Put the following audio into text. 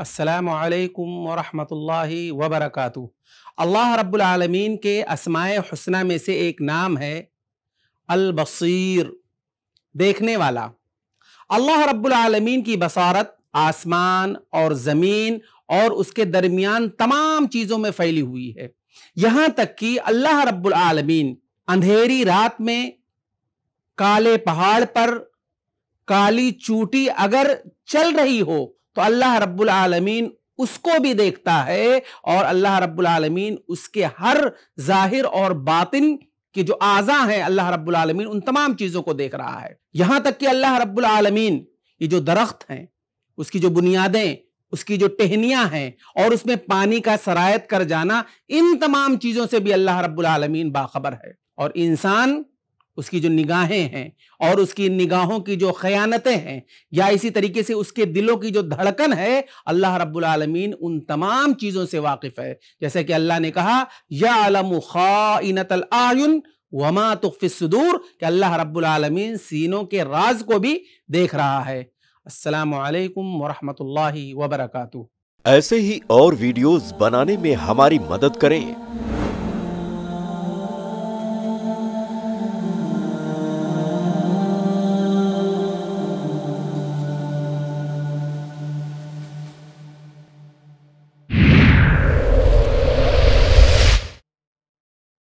असलकम वरहमल वबरक अल्लाह रब्लमीन के असमाय हसना में से एक नाम है अलबसीर देखने वाला अल्लाह रब्लमीन की बसारत आसमान और ज़मीन और उसके दरमियान तमाम चीज़ों में फैली हुई है यहां तक कि अल्लाह रब्लमीन अंधेरी रात में काले पहाड़ पर काली चूटी अगर चल रही हो तो अल्लाह रब्बुल आलमीन उसको भी देखता है और अल्लाह रब्बुल आलमीन उसके हर जाहिर और बातिन कि जो आज़ा हैं अल्लाह रब्बुल आलमीन उन तमाम चीज़ों को देख रहा है यहां तक कि अल्लाह रब्बुल आलमीन ये जो दरख्त हैं उसकी जो बुनियादें उसकी जो टहनियां हैं और उसमें पानी का सरायत कर जाना इन तमाम चीज़ों से भी अल्लाह रब्बुल आलमीन बाखबर है और इंसान उसकी जो निगाहें हैं और उसकी निगाहों की जो खयानतें हैं या इसी तरीके से उसके दिलों की जो धड़कन है अल्लाह रब्बुल आलमीन उन तमाम चीज़ों से वाकिफ़ है जैसे कि अल्लाह ने कहा या आलम ख़ाइनतल आयुन वमा तुफ़िसदूर कि अल्लाह रब्बुल आलमीन सीनों के राज को भी देख रहा है असलकम वरहमल वबरक ऐसे ही और वीडियोज़ बनाने में हमारी मदद करें